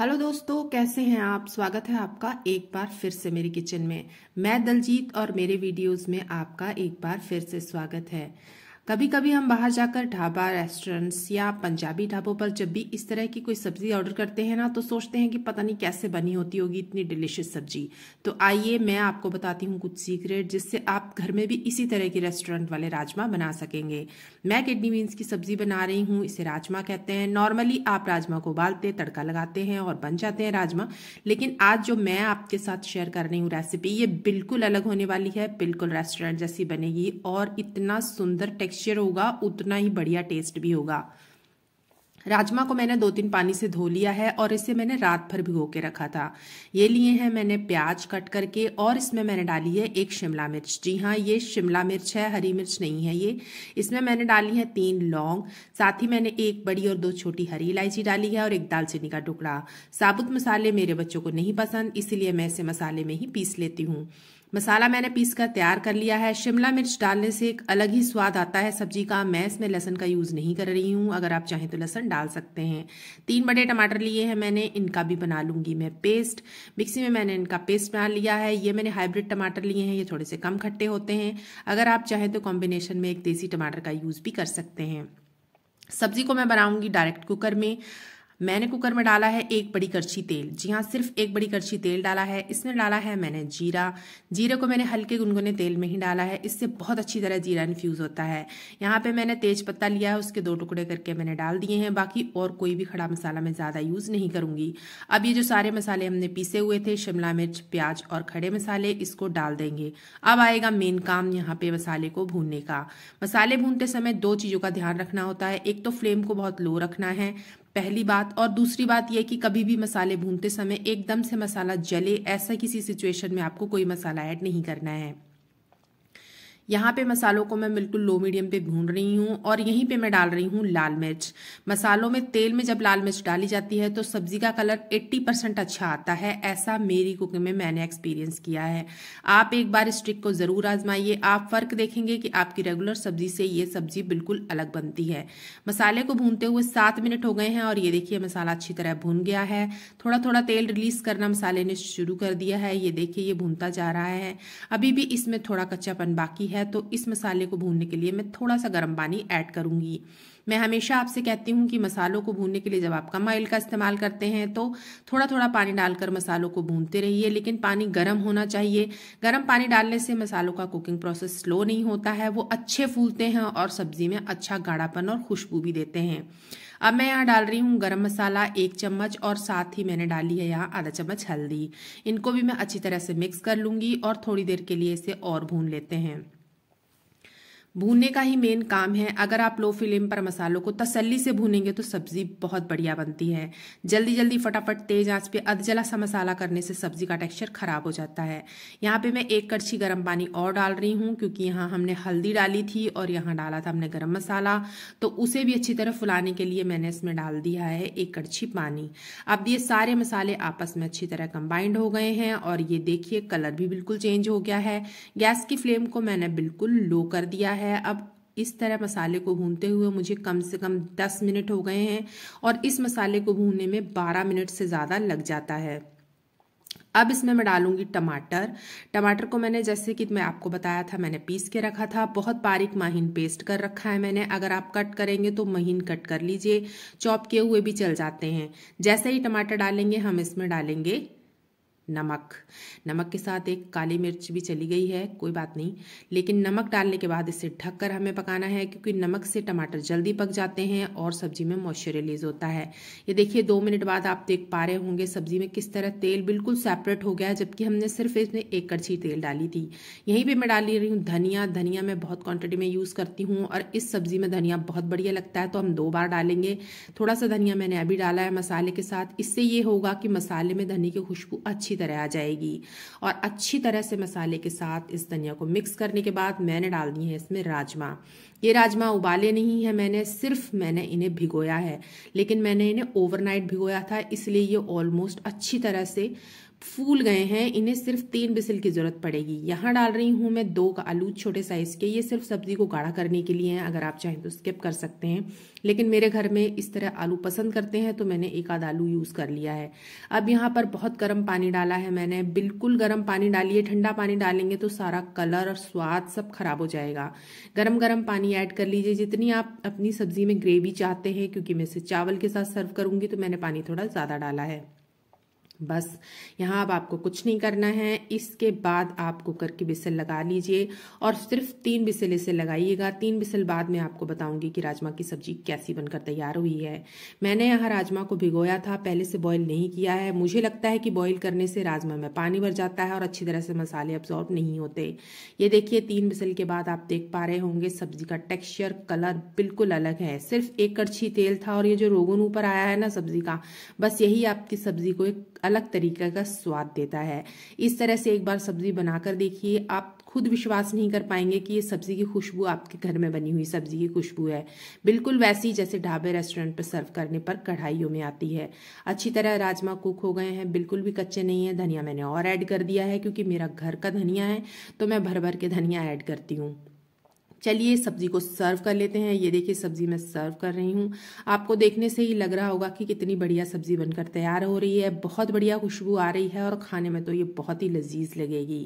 hello दोस्तों कैसे हैं आप स्वागत है आपका एक बार फिर से मेरी किचन में मैं दलजीत और मेरे वीडियोस में आपका एक बार फिर से स्वागत है कभी कभी हम बाहर जाकर ढाबा रेस्टोरेंट्स या पंजाबी ढाबों पर जब भी इस तरह की कोई सब्ज़ी ऑर्डर करते हैं ना तो सोचते हैं कि पता नहीं कैसे बनी होती होगी इतनी डिलिशियस सब्जी तो आइए मैं आपको बताती हूँ कुछ सीक्रेट जिससे आप घर में भी इसी तरह की रेस्टोरेंट वाले राजमा बना सकेंगे मैं किडनी बीन्स की सब्ज़ी बना रही हूँ इसे राजमा कहते हैं नॉर्मली आप राजमा को उबालते तड़का लगाते हैं और बन जाते हैं राजमा लेकिन आज जो मैं आपके साथ शेयर कर रही हूँ रेसिपी ये बिल्कुल अलग होने वाली है बिल्कुल रेस्टोरेंट जैसी बनेगी और इतना सुंदर टेक्स टेक्सचर होगा उतना ही बढ़िया टेस्ट भी होगा राजमा को मैंने दो तीन पानी से धो लिया है और इसे मैंने रात भर भिगो के रखा था ये लिए हैं मैंने प्याज कट करके और इसमें मैंने डाली है एक शिमला मिर्च जी हाँ ये शिमला मिर्च है हरी मिर्च नहीं है ये इसमें मैंने डाली है तीन लौंग साथ ही मैंने एक बड़ी और दो छोटी हरी इलायची डाली है और एक दालचीनी का टुकड़ा साबुत मसाले मेरे बच्चों को नहीं पसंद इसीलिए मैं इसे मसाले में ही पीस लेती हूँ मसाला मैंने पीस कर तैयार कर लिया है शिमला मिर्च डालने से एक अलग ही स्वाद आता है सब्जी का मैं इसमें लहसन का यूज़ नहीं कर रही हूँ अगर आप चाहें तो लहसन डाल सकते हैं तीन बड़े टमाटर लिए हैं मैंने इनका भी बना लूँगी मैं पेस्ट मिक्सी में मैंने इनका पेस्ट बना लिया है ये मैंने हाइब्रिड टमाटर लिए हैं ये थोड़े से कम खट्टे होते हैं अगर आप चाहें तो कॉम्बिनेशन में एक देसी टमाटर का यूज़ भी कर सकते हैं सब्जी को मैं बनाऊँगी डायरेक्ट कुकर में मैंने कुकर में डाला है एक बड़ी करछी तेल जी हाँ सिर्फ एक बड़ी करछी तेल डाला है इसमें डाला है मैंने जीरा जीरे को मैंने हल्के गुनगुने तेल में ही डाला है इससे बहुत अच्छी तरह जीरा इन्फ्यूज़ होता है यहाँ पे मैंने तेज पत्ता लिया है उसके दो टुकड़े करके मैंने डाल दिए हैं बाकी और कोई भी खड़ा मसाला मैं ज़्यादा यूज़ नहीं करूँगी अब ये जो सारे मसाले हमने पीसे हुए थे शिमला मिर्च प्याज और खड़े मसाले इसको डाल देंगे अब आएगा मेन काम यहाँ पे मसाले को भूनने का मसाले भूनते समय दो चीज़ों का ध्यान रखना होता है एक तो फ्लेम को बहुत लो रखना है पहली बात और दूसरी बात यह कि कभी भी मसाले भूनते समय एकदम से मसाला जले ऐसा किसी सिचुएशन में आपको कोई मसाला ऐड नहीं करना है यहाँ पे मसालों को मैं बिल्कुल लो मीडियम पे भून रही हूँ और यहीं पे मैं डाल रही हूँ लाल मिर्च मसालों में तेल में जब लाल मिर्च डाली जाती है तो सब्जी का कलर 80 परसेंट अच्छा आता है ऐसा मेरी कुकिंग में मैंने एक्सपीरियंस किया है आप एक बार इस ट्रिक को ज़रूर आजमाइए आप फ़र्क देखेंगे कि आपकी रेगुलर सब्जी से ये सब्जी बिल्कुल अलग बनती है मसाले को भूनते हुए सात मिनट हो गए हैं और ये देखिए मसाला अच्छी तरह भून गया है थोड़ा थोड़ा तेल रिलीज करना मसाले ने शुरू कर दिया है ये देखिए ये भूनता जा रहा है अभी भी इसमें थोड़ा कच्चापन बाकी है है तो इस मसाले को भूनने के लिए मैं थोड़ा सा गर्म पानी ऐड करूँगी मैं हमेशा आपसे कहती हूँ कि मसालों को भूनने के लिए जब आप कम ऑयल का इस्तेमाल करते हैं तो थोड़ा थोड़ा पानी डालकर मसालों को भूनते रहिए लेकिन पानी गर्म होना चाहिए गर्म पानी डालने से मसालों का कुकिंग प्रोसेस स्लो नहीं होता है वो अच्छे फूलते हैं और सब्जी में अच्छा गाढ़ापन और खुशबू भी देते हैं अब मैं यहाँ डाल रही हूँ गरम मसाला एक चम्मच और साथ ही मैंने डाली है यहाँ आधा चम्मच हल्दी इनको भी मैं अच्छी तरह से मिक्स कर लूँगी और थोड़ी देर के लिए इसे और भून लेते हैं भूनने का ही मेन काम है अगर आप लो फ्लेम पर मसालों को तसल्ली से भूनेंगे तो सब्जी बहुत बढ़िया बनती है जल्दी जल्दी फटाफट तेज आंच पे अधजला सा मसाला करने से सब्जी का टेक्सचर खराब हो जाता है यहाँ पे मैं एक कड़छी गर्म पानी और डाल रही हूँ क्योंकि यहाँ हमने हल्दी डाली थी और यहाँ डाला था हमने गर्म मसाला तो उसे भी अच्छी तरह फुलाने के लिए मैंने इसमें डाल दिया है एक कड़छी पानी अब ये सारे मसाले आपस में अच्छी तरह कंबाइंड हो गए हैं और ये देखिए कलर भी बिल्कुल चेंज हो गया है गैस की फ्लेम को मैंने बिल्कुल लो कर दिया है है अब इस तरह मसाले को भूनते हुए मुझे कम से कम 10 मिनट हो गए हैं और इस मसाले को भूनने में 12 मिनट से ज़्यादा लग जाता है अब इसमें मैं डालूंगी टमाटर टमाटर को मैंने जैसे कि मैं आपको बताया था मैंने पीस के रखा था बहुत बारीक महीन पेस्ट कर रखा है मैंने अगर आप कट करेंगे तो महीन कट कर लीजिए चॉप किए हुए भी चल जाते हैं जैसे ही टमाटर डालेंगे हम इसमें डालेंगे नमक नमक के साथ एक काली मिर्च भी चली गई है कोई बात नहीं लेकिन नमक डालने के बाद इसे ढककर हमें पकाना है क्योंकि नमक से टमाटर जल्दी पक जाते हैं और सब्जी में मॉइस्चर रिलीज होता है ये देखिए दो मिनट बाद आप देख पा रहे होंगे सब्जी में किस तरह तेल बिल्कुल सेपरेट हो गया है जबकि हमने सिर्फ इसमें एक कड़छी तेल डाली थी यहीं पर मैं डाली रही हूँ धनिया धनिया मैं बहुत क्वान्टिटी में यूज़ करती हूँ और इस सब्जी में धनिया बहुत बढ़िया लगता है तो हम दो बार डालेंगे थोड़ा सा धनिया मैंने अभी डाला है मसाले के साथ इससे ये होगा कि मसाले में धनिया की खुशबू अच्छी तरह आ जाएगी और अच्छी तरह से मसाले के साथ इस धनिया को मिक्स करने के बाद मैंने डाल दिए हैं इसमें राजमा ये राजमा उबाले नहीं है मैंने सिर्फ मैंने इन्हें भिगोया है लेकिन मैंने इन्हें ओवरनाइट भिगोया था इसलिए ये ऑलमोस्ट अच्छी तरह से फूल गए हैं इन्हें सिर्फ तीन बिसिल की ज़रूरत पड़ेगी यहाँ डाल रही हूँ मैं दो आलू छोटे साइज़ के ये सिर्फ सब्ज़ी को गाढ़ा करने के लिए हैं अगर आप चाहें तो स्किप कर सकते हैं लेकिन मेरे घर में इस तरह आलू पसंद करते हैं तो मैंने एक आध आलू यूज़ कर लिया है अब यहाँ पर बहुत गर्म पानी डाला है मैंने बिल्कुल गर्म पानी डालिए ठंडा पानी डालेंगे तो सारा कलर और स्वाद सब खराब हो जाएगा गर्म गर्म पानी ऐड कर लीजिए जितनी आप अपनी सब्ज़ी में ग्रेवी चाहते हैं क्योंकि मैं इसे चावल के साथ सर्व करूँगी तो मैंने पानी थोड़ा ज़्यादा डाला है बस यहाँ अब आपको कुछ नहीं करना है इसके बाद आप कुकर की बिसल लगा लीजिए और सिर्फ तीन बिसल इसे लगाइएगा तीन बिसल बाद में आपको बताऊंगी कि राजमा की सब्जी कैसी बनकर तैयार हुई है मैंने यहाँ राजमा को भिगोया था पहले से बॉईल नहीं किया है मुझे लगता है कि बॉईल करने से राजमा में पानी भर जाता है और अच्छी तरह से मसाले अब्जॉर्ब नहीं होते ये देखिए तीन बिसल के बाद आप देख पा रहे होंगे सब्जी का टेक्स्चर कलर बिल्कुल अलग है सिर्फ एक कड़छी तेल था और ये जो रोगन ऊपर आया है ना सब्जी का बस यही आपकी सब्जी को एक अलग तरीके का स्वाद देता है इस तरह से एक बार सब्ज़ी बनाकर देखिए आप खुद विश्वास नहीं कर पाएंगे कि ये सब्ज़ी की खुशबू आपके घर में बनी हुई सब्ज़ी की खुशबू है बिल्कुल वैसी जैसे ढाबे रेस्टोरेंट पर सर्व करने पर कढ़ाइयों में आती है अच्छी तरह राजमा कुक हो गए हैं बिल्कुल भी कच्चे नहीं है धनिया मैंने और ऐड कर दिया है क्योंकि मेरा घर का धनिया है तो मैं भर भर के धनिया ऐड करती हूँ चलिए सब्जी को सर्व कर लेते हैं ये देखिए सब्जी मैं सर्व कर रही हूँ आपको देखने से ही लग रहा होगा कि कितनी बढ़िया सब्जी बनकर तैयार हो रही है बहुत बढ़िया खुशबू आ रही है और खाने में तो ये बहुत ही लजीज लगेगी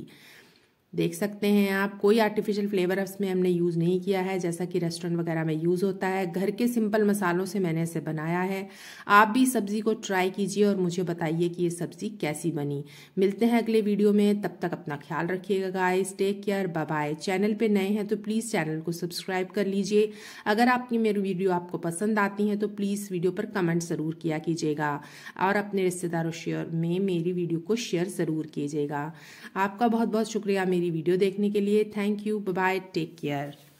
देख सकते हैं आप कोई आर्टिफिशियल फ्लेवर इसमें हमने यूज़ नहीं किया है जैसा कि रेस्टोरेंट वगैरह में यूज़ होता है घर के सिंपल मसालों से मैंने इसे बनाया है आप भी सब्ज़ी को ट्राई कीजिए और मुझे बताइए कि ये सब्ज़ी कैसी बनी मिलते हैं अगले वीडियो में तब तक अपना ख्याल रखिएगा guys take care bye channel पर नए हैं तो प्लीज़ चैनल को सब्सक्राइब कर लीजिए अगर आपकी मेरी वीडियो आपको पसंद आती हैं तो प्लीज़ वीडियो पर कमेंट ज़रूर किया कीजिएगा और अपने रिश्तेदारों शेयर में मेरी वीडियो को शेयर ज़रूर कीजिएगा आपका बहुत बहुत शुक्रिया मेरी मेरी वीडियो देखने के लिए thank you bye take care